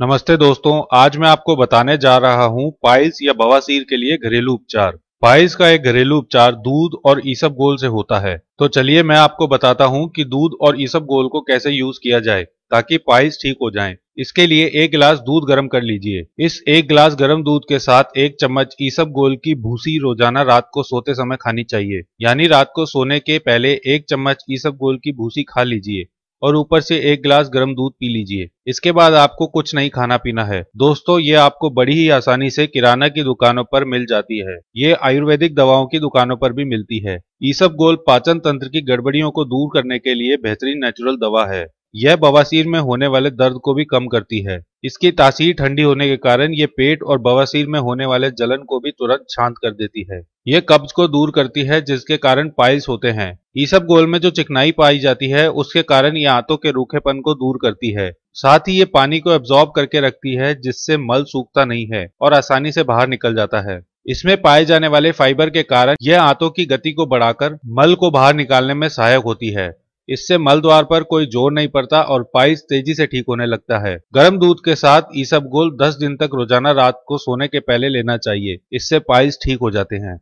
नमस्ते दोस्तों आज मैं आपको बताने जा रहा हूँ पाइल्स या बवासीर के लिए घरेलू उपचार पाइल्स का एक घरेलू उपचार दूध और ईसब गोल से होता है तो चलिए मैं आपको बताता हूँ कि दूध और ईसब गोल को कैसे यूज किया जाए ताकि पाइल्स ठीक हो जाएं। इसके लिए एक गिलास दूध गर्म कर लीजिए इस एक गिलास गर्म दूध के साथ एक चम्मच ईसब गोल की भूसी रोजाना रात को सोते समय खानी चाहिए यानी रात को सोने के पहले एक चम्मच ईसब गोल की भूसी खा लीजिए और ऊपर से एक गिलास गर्म दूध पी लीजिए इसके बाद आपको कुछ नहीं खाना पीना है दोस्तों ये आपको बड़ी ही आसानी से किराना की दुकानों पर मिल जाती है ये आयुर्वेदिक दवाओं की दुकानों पर भी मिलती है ईसब गोल पाचन तंत्र की गड़बड़ियों को दूर करने के लिए बेहतरीन नेचुरल दवा है यह बवासीर में होने वाले दर्द को भी कम करती है इसकी तासीर ठंडी होने के कारण ये पेट और बवासीर में होने वाले जलन को भी तुरंत शांत कर देती है ये कब्ज को दूर करती है जिसके कारण पाइल्स होते हैं ईसब गोल में जो चिकनाई पाई जाती है उसके कारण ये आंतों के रूखेपन को दूर करती है साथ ही ये पानी को एब्जॉर्ब करके रखती है जिससे मल सूखता नहीं है और आसानी से बाहर निकल जाता है इसमें पाए जाने वाले फाइबर के कारण यह आंतों की गति को बढ़ाकर मल को बाहर निकालने में सहायक होती है इससे मल द्वार पर कोई जोर नहीं पड़ता और पाइस तेजी से ठीक होने लगता है गर्म दूध के साथ गोल दस दिन तक रोजाना रात को सोने के पहले लेना चाहिए इससे पाइस ठीक हो जाते हैं